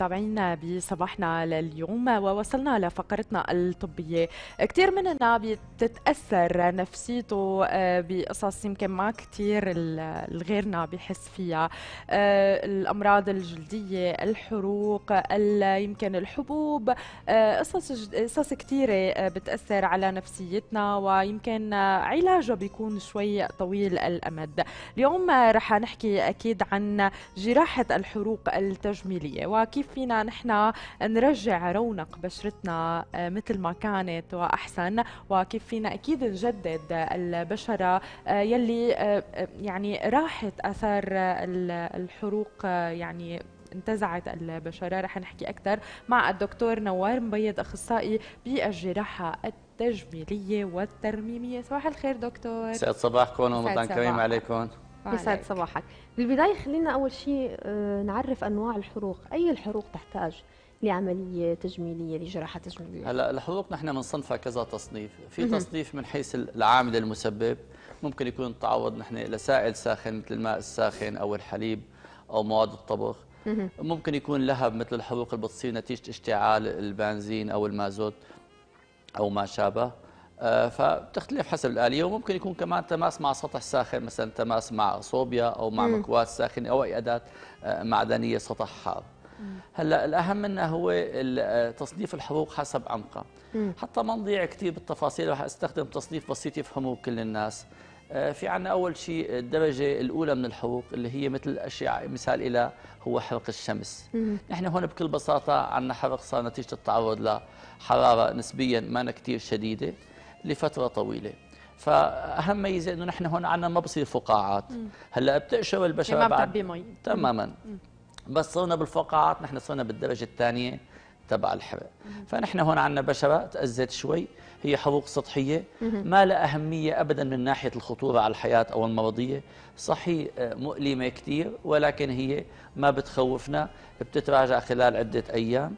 متابعينا بصباحنا لليوم ووصلنا لفقرتنا الطبية كثير مننا بتتأثر نفسيته آه، بقصص يمكن ما كثير الغيرنا بحس فيها آه، الأمراض الجلدية الحروق يمكن الحبوب آه، قصص قصص كثيرة بتأثر على نفسيتنا ويمكن علاجه بيكون شوي طويل الأمد اليوم رح نحكي أكيد عن جراحة الحروق التجميلية وكيف فينا نحن نرجع رونق بشرتنا آه، مثل ما كانت واحسن وكيف فينا اكيد نجدد البشره آه، يلي آه، يعني راحت اثار الحروق يعني انتزعت البشره رح نحكي اكثر مع الدكتور نوار مبيض اخصائي بالجراحه التجميليه والترميميه صباح الخير دكتور سعد صباحكم ورمضان كريم عليكم يسعد صباحك بالبدايه خلينا اول شيء آه، نعرف انواع الحروق اي الحروق تحتاج لعمليه تجميليه لجراحه تجميليه هلا الحروق نحن بنصنفها كذا تصنيف في تصنيف من حيث العامل المسبب ممكن يكون تعرض نحن لسائل ساخن مثل الماء الساخن او الحليب او مواد الطبخ ممكن يكون لهب مثل الحروق اللي بتصير نتيجه اشتعال البنزين او المازوت او ما شابه آه، فبتختلف حسب الآلية وممكن يكون كمان تماس مع سطح ساخن مثلا تماس مع صوبيا أو مع مكواة ساخنة أو أي أداة آه، معدنية سطح حار هلا الاهم منها هو آه، تصنيف الحبوب حسب عمقها حتى ما نضيع كثير بالتفاصيل رح استخدم تصنيف بسيط يفهمه كل الناس في عنا أول شيء الدرجة الأولى من الحروق اللي هي مثل أشياء مثال إلى هو حرق الشمس نحن هون بكل بساطة عنا حرق صار نتيجة التعرض لحرارة نسبيا ما كثير شديدة لفترة طويلة فأهم ميزة أنه نحن هون عنا ما بصير فقاعات هلأ بتقشر البشرة بعد مي. تماما بس صرنا بالفقاعات نحن صرنا بالدرجة الثانية تبع الحرق فنحن هون عندنا بشرة تأذت شوي هي حروق سطحية ما لها أهمية أبدا من ناحية الخطورة على الحياة أو المرضية صحيح آه، مؤلمة كثير ولكن هي ما بتخوفنا بتتراجع خلال عدة أيام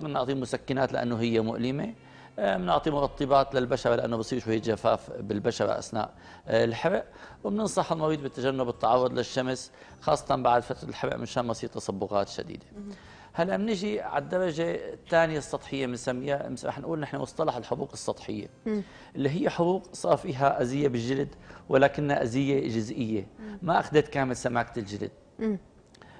بنعطي آه، مسكنات لأنه هي مؤلمة آه، بنعطي مرطبات للبشره لانه بصير شويه جفاف بالبشره اثناء آه، الحرق وبننصح المريض بتجنب التعرض للشمس خاصه بعد فتره الحرق مشان ما يصير تصبغات شديده هلا بنيجي على الدرجه الثانيه السطحيه بنسميها رح نقول نحن مصطلح الحبوق السطحيه اللي هي حبوق صار فيها اذيه بالجلد ولكنها اذيه جزئيه ما اخذت كامل سماكه الجلد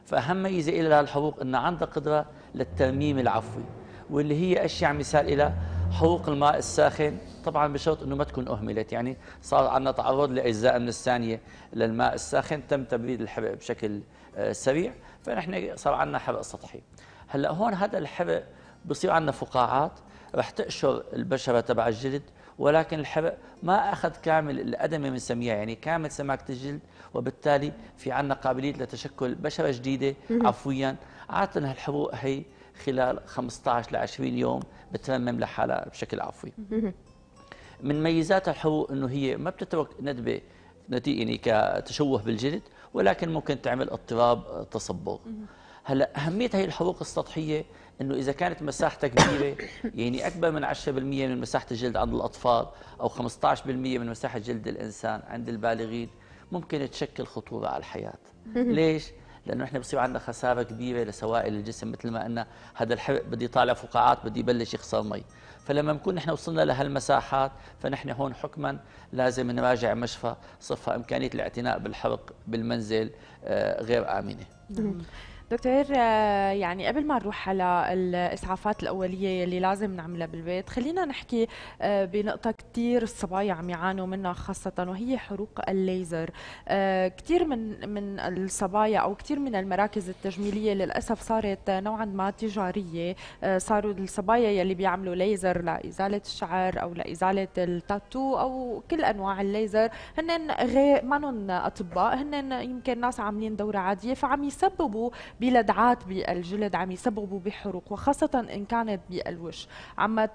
فاهم ميزه لها الحبوق انها عندها قدره للترميم العفوي واللي هي اشياء مثال لها حقوق الماء الساخن طبعا بشرط انه ما تكون اهملت يعني صار عندنا تعرض لاجزاء من الثانيه للماء الساخن تم تبريد الحرق بشكل آه، سريع فنحن صار عندنا حرق سطحي هلا هون هذا الحرق بصير عندنا فقاعات رح تقشر البشره تبع الجلد ولكن الحرق ما اخذ كامل الادمه بنسميها يعني كامل سماكه الجلد وبالتالي في عندنا قابليه لتشكل بشره جديده عفويا عاده هالحروق هي خلال 15 ل 20 يوم بترمم لحالها بشكل عفوي من ميزاتها الحبوب انه هي ما بتترك ندبه نتيجه يعني كتشوه بالجلد ولكن ممكن تعمل اضطراب تصبغ هلا اهميه هي الحروق السطحيه انه اذا كانت مساحتها كبيره يعني اكبر من 10% من مساحه الجلد عند الاطفال او 15% من مساحه جلد الانسان عند البالغين ممكن تشكل خطوره على الحياه ليش لانه احنا بصير عندنا خساره كبيره لسوائل الجسم مثل ما قلنا هذا الحرق بده يطالع فقاعات بده يبلش يخسر مي فلما نكون نحن وصلنا لهالمساحات فنحن هون حكما لازم نراجع مشفى صفة امكانيه الاعتناء بالحرق بالمنزل آه، غير امنه دكتور آه، يعني قبل ما نروح على الاسعافات الاوليه اللي لازم نعملها بالبيت خلينا نحكي آه، بنقطه كثير الصبايا عم يعانوا منها خاصه وهي حروق الليزر آه، كثير من من الصبايا او كثير من المراكز التجميليه للاسف صارت نوعا ما تجاريه صاروا الصبايا يلي بيعملوا ليزر لازاله الشعر او لازاله التاتو او كل انواع الليزر هن غير مانن اطباء هن يمكن ناس عاملين دوره عاديه فعم يسببوا بلدعات بالجلد عم يسببوا بحروق وخاصة إن كانت بالوش عم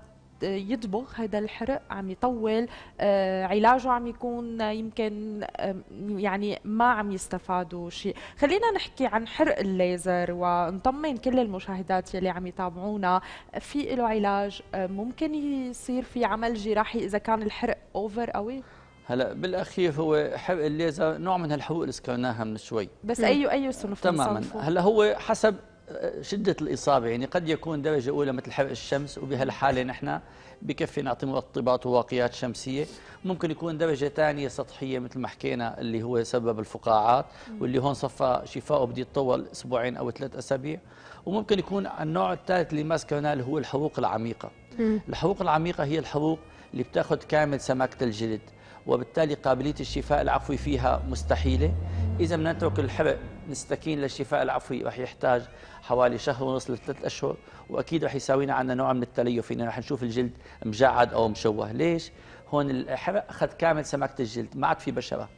يدبغ هذا الحرق عم يطول آه علاجه عم يكون يمكن آه يعني ما عم يستفادوا شيء خلينا نحكي عن حرق الليزر ونطمن كل المشاهدات يلي عم يتابعونا في له علاج آه ممكن يصير في عمل جراحي اذا كان الحرق اوفر قوي هلا بالاخير هو حرق الليزر نوع من هالحقوق اللي ذكرناها من شوي بس اي اي صنف تماما هلا هو حسب آه، شده الاصابه يعني قد يكون درجه اولى مثل حرق الشمس وبهالحاله نحن بكفي نعطي مرطبات وواقيات شمسيه ممكن يكون درجه ثانيه سطحيه مثل ما حكينا اللي هو سبب الفقاعات واللي هون صفى شفائه بده يتطول اسبوعين او ثلاث اسابيع وممكن يكون النوع الثالث اللي ما ذكرناه اللي هو الحروق العميقه الحروق العميقه هي الحروق اللي بتاخذ كامل سماكه الجلد وبالتالي قابلية الشفاء العفوي فيها مستحيلة إذا بدنا نترك الحبق نستكين للشفاء العفوي رح يحتاج حوالي شهر ونص لثلاث أشهر وأكيد رح يساوينا عنا نوع من التليف إنه رح نشوف الجلد مجعد أو مشوه ليش؟ هون الحرق أخذ كامل سمكة الجلد ما عاد في بشرة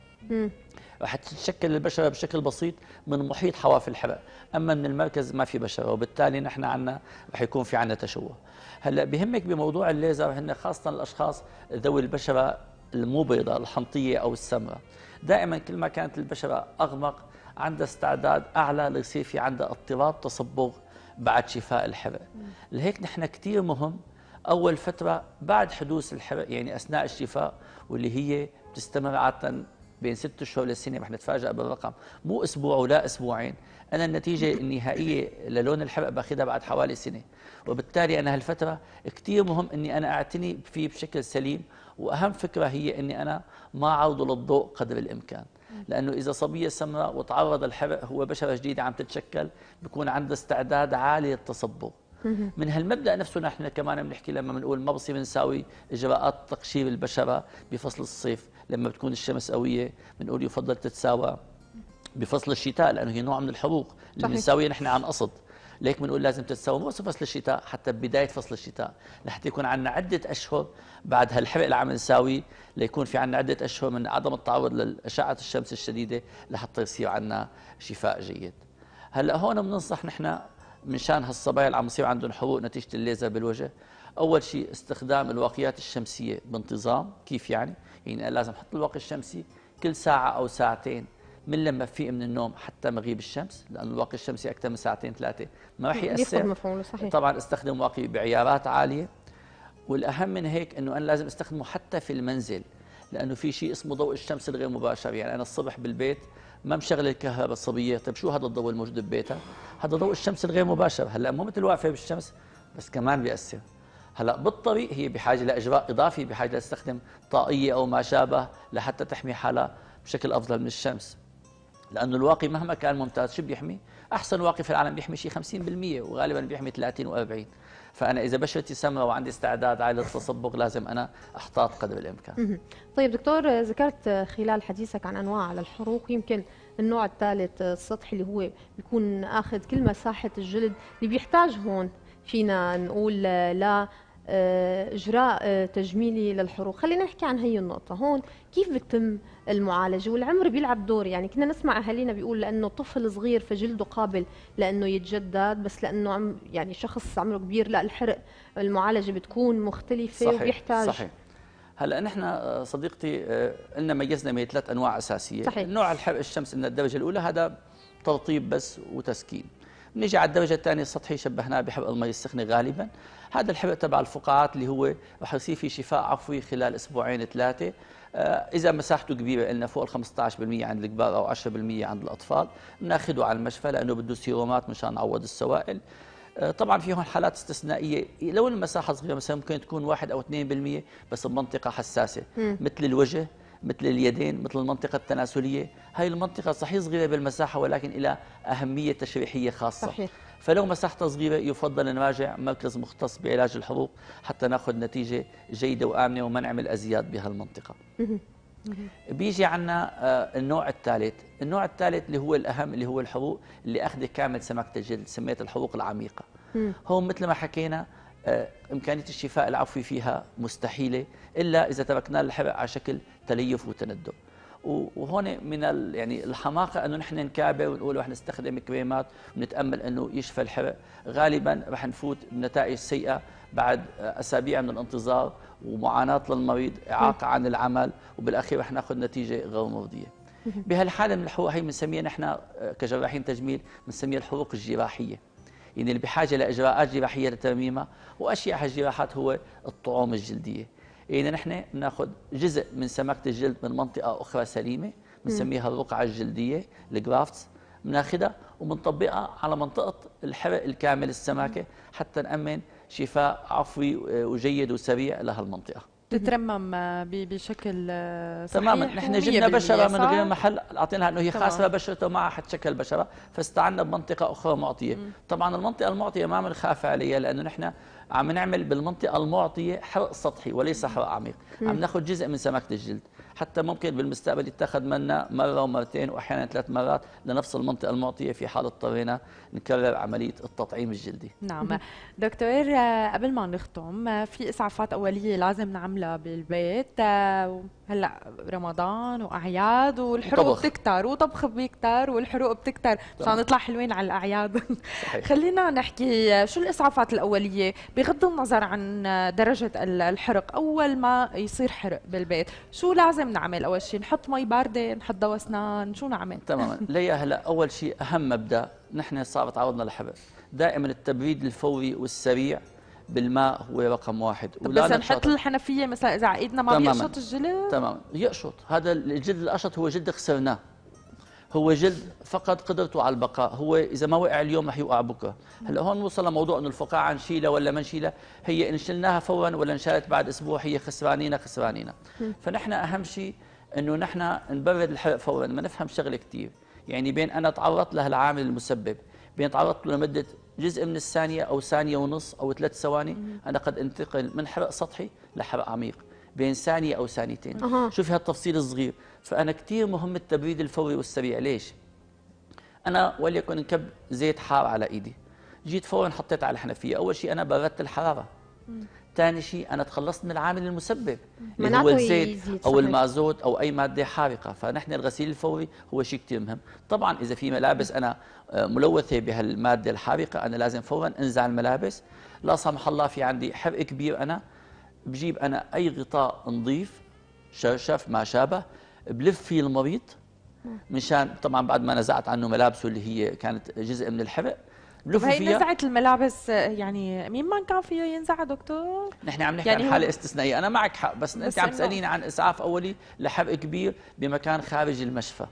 رح تتشكل البشره بشكل بسيط من محيط حواف الحرق اما من المركز ما في بشره وبالتالي نحن عندنا رح يكون في عندنا تشوه هلا بهمك بموضوع الليزر هن خاصه الاشخاص ذوي البشره المبيضة الحنطية أو السمراء دائما كل ما كانت البشرة أغمق عندها استعداد أعلى ليصير في عندها اضطراب تصبغ بعد شفاء الحرق لهيك نحن كثير مهم أول فترة بعد حدوث الحرق يعني أثناء الشفاء واللي هي بتستمر عادة بين ست اشهر للسنه رح نتفاجئ بالرقم مو اسبوع ولا اسبوعين انا النتيجه النهائيه للون الحرق باخذها بعد حوالي سنه وبالتالي انا هالفتره كثير مهم اني انا اعتني فيه بشكل سليم واهم فكره هي اني انا ما اعرضه للضوء قدر الامكان لانه اذا صبيه سمراء وتعرض الحبق هو بشره جديده عم تتشكل بكون عنده استعداد عالي للتصبغ من هالمبدا نفسه نحن كمان بنحكي لما بنقول ما بصير نساوي اجراءات تقشير البشره بفصل الصيف لما بتكون الشمس قويه بنقول يفضل تتساوى بفصل الشتاء لانه هي نوع من الحبوق اللي بنساويها نحن عن قصد ليك بنقول لازم تتساوى مو فصل الشتاء حتى بدايه فصل الشتاء لحتى يكون عندنا عده اشهر بعد هالحرق اللي عم نساويه ليكون في عندنا عده اشهر من عدم التعرض لاشعه الشمس الشديده لحتى يصير عندنا شفاء جيد هلا هون بننصح نحن من شان هالصبايا اللي عم يصير عندهم حروق نتيجه الليزر بالوجه اول شيء استخدام الواقيات الشمسيه بانتظام كيف يعني يعني لازم احط الواقي الشمسي كل ساعه او ساعتين من لما في من النوم حتى مغيب الشمس لأن الواقي الشمسي أكثر من ساعتين ثلاثة ما راح يأثر صحيح. طبعا استخدم واقي بعيارات عالية والأهم من هيك أنه أنا لازم استخدمه حتى في المنزل لأنه في شيء اسمه ضوء الشمس الغير مباشر يعني أنا الصبح بالبيت ما مشغل الكهرباء الصبية طيب شو هذا الضوء الموجود ببيتها هذا ضوء الشمس الغير مباشر هلا مو مثل واقفة بالشمس بس كمان بيأثر هلا بالطريق هي بحاجه لاجراء اضافي بحاجه لتستخدم طاقيه او ما شابه لحتى تحمي حالها بشكل افضل من الشمس لانه الواقي مهما كان ممتاز شو بيحمي احسن واقي في العالم بيحمي شيء 50% وغالبا بيحمي 30 و40 فانا اذا بشرتي سمراء وعندي استعداد عالي للتصبغ لازم انا احتاط قدر الامكان طيب دكتور ذكرت خلال حديثك عن انواع الحروق يمكن النوع الثالث السطحي اللي هو بيكون اخذ كل مساحه الجلد اللي بيحتاج هون فينا نقول لا آه، اجراء آه، تجميلي للحروق خلينا نحكي عن هي النقطه هون كيف بتتم المعالجه والعمر بيلعب دور يعني كنا نسمع اهالينا بيقول لانه طفل صغير فجلده قابل لانه يتجدد بس لانه عم يعني شخص عمره كبير لا الحرق المعالجه بتكون مختلفه صحيح وبيحتاج صحيح هلا نحن آه، صديقتي قلنا ميزنا بين ثلاث انواع اساسيه صحيح. نوع الحرق الشمس من الدرجه الاولى هذا ترطيب بس وتسكين نيجي على الدرجه الثانيه السطحيه شبهناه بحبق المي السخنه غالبا هذا الحبق تبع الفقاعات اللي هو رح يصير في شفاء عفوي خلال اسبوعين ثلاثه آه، اذا مساحته كبيره لنا فوق ال 15% عند الكبار او 10% عند الاطفال بناخذه على المشفى لانه بده سيرومات مشان نعوض السوائل آه، طبعا في هون حالات استثنائيه لو المساحه صغيره مثلا ممكن تكون 1 او 2% بس بمنطقه حساسه مثل الوجه مثل اليدين مثل المنطقة التناسلية هاي المنطقة صحيح صغيرة بالمساحة ولكن إلى أهمية تشريحية خاصة صحيح. فلو مساحتها صغيرة يفضل نراجع مركز مختص بعلاج الحروق حتى ناخذ نتيجة جيدة وآمنة وما نعمل أزياد بهالمنطقة بيجي عنا آه، النوع الثالث النوع الثالث اللي هو الأهم اللي هو الحروق اللي أخذ كامل سماكة الجلد سميت الحروق العميقة هون مثل ما حكينا إمكانية الشفاء العفوي فيها مستحيلة إلا إذا تركنا الحرق على شكل تليف وتندب وهون من يعني الحماقه انه نحن نكابر ونقول رح نستخدم كريمات ونتامل انه يشفى الحرق، غالبا رح نفوت بنتائج سيئه بعد اسابيع من الانتظار ومعاناه للمريض، اعاقه عن العمل، وبالاخير رح ناخذ نتيجه غير مرضيه. بهالحاله من الحروق هي بنسميها نحن آه، كجراحين تجميل بنسميها الحروق الجراحيه. يعني اللي بحاجه لاجراءات جراحيه لترميمها واشياء هالجراحات هو الطعوم الجلديه يعني نحن بناخذ جزء من سمكه الجلد من منطقه اخرى سليمه بنسميها الرقعه الجلديه الجرافتس بناخذها وبنطبقها على منطقه الحرق الكامل السماكه حتى نامن شفاء عفوي آه، وجيد وسريع لهالمنطقه تترمم بشكل صحيح تماما نحن جبنا بشره من غير محل اعطيناها انه هي خاسره بشرته ما حتشكل بشره فاستعنا بمنطقه اخرى معطيه مم. طبعا المنطقه المعطيه ما بنخاف عليها لانه نحن عم نعمل بالمنطقه المعطيه حرق سطحي وليس حرق عميق عم ناخذ جزء من سمكه الجلد حتى ممكن بالمستقبل يتخذ منا مرة ومرتين وأحيانا ثلاث مرات لنفس المنطقة المعطية في حال اضطرينا نكرر عملية التطعيم الجلدي نعم دكتور قبل ما نختم في إسعافات أولية لازم نعملها بالبيت هلا رمضان واعياد والحروق بتكتر وطبخ بيكتر والحروق بتكتر مشان نطلع حلوين على الاعياد صحيح. خلينا نحكي شو الاسعافات الاوليه بغض النظر عن درجه الحرق اول ما يصير حرق بالبيت شو لازم لازم نعمل اول شيء نحط مي بارده نحط دواء اسنان شو نعمل تماما ليا هلا اول شيء اهم مبدا نحن صعب تعودنا للحبر دائما التبريد الفوري والسريع بالماء هو رقم واحد طب ولا بس نحط الحنفيه مثلا اذا على ايدنا ما بيقشط الجلد تماما يقشط هذا الجلد القشط هو جلد خسرناه هو جلد فقد قدرته على البقاء هو إذا ما وقع اليوم رح يوقع بكرة هلا هون وصل لموضوع أنه الفقاعة نشيلها ولا ما نشيلها هي إن شلناها فورا ولا انشالت بعد أسبوع هي خسرانينا خسرانينا فنحن أهم شيء أنه نحن نبرد الحرق فورا ما نفهم شغلة كثير يعني بين أنا تعرضت لهالعامل المسبب بين تعرضت له لمدة جزء من الثانية أو ثانية ونص أو ثلاث ثواني أنا قد أنتقل من حرق سطحي لحرق عميق بين ثانية أو ثانيتين شوفي هالتفصيل الصغير فأنا كثير مهم التبريد الفوري والسريع ليش؟ أنا وليكن كب زيت حار على إيدي جيت فورا حطيت على الحنفية أول شيء أنا بردت الحرارة ثاني شيء أنا تخلصت من العامل المسبب اللي هو الزيت أو المازوت أو أي مادة حارقة فنحن الغسيل الفوري هو شيء كثير مهم طبعا إذا في ملابس أنا آه، ملوثة بهالمادة الحارقة أنا لازم فورا أنزع الملابس لا سمح الله في عندي حرق كبير أنا بجيب أنا أي غطاء نظيف شرشف ما شابه بلف فيه المبيض مشان طبعا بعد ما نزعت عنه ملابسه اللي هي كانت جزء من الحرق بلف فيها هي نزعت الملابس يعني مين ما كان فيه ينزع دكتور نحن عم نحكي يعني عن حاله استثنائيه انا معك حق بس, بس انت عم تساليني عن اسعاف اولي لحرق كبير بمكان خارج المشفى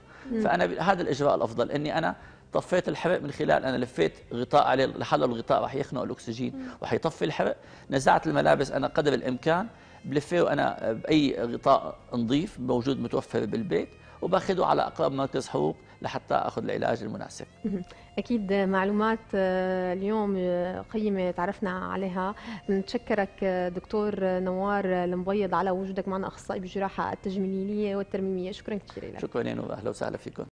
فانا هذا الاجراء الافضل اني انا طفيت الحرق من خلال انا لفيت غطاء عليه لحاله الغطاء راح يخنق الاكسجين وحيطفي الحرق نزعت الملابس انا قدر الامكان بلفه وانا باي غطاء نظيف موجود متوفر بالبيت وباخذه على اقرب مركز حقوق لحتى اخذ العلاج المناسب. اكيد معلومات آه، اليوم آه، قيمه تعرفنا عليها، نتشكرك آه، دكتور نوار المبيض على وجودك معنا اخصائي بالجراحه التجميليه والترميميه، شكرا كثير لك. شكرا لك واهلا وسهلا فيكم.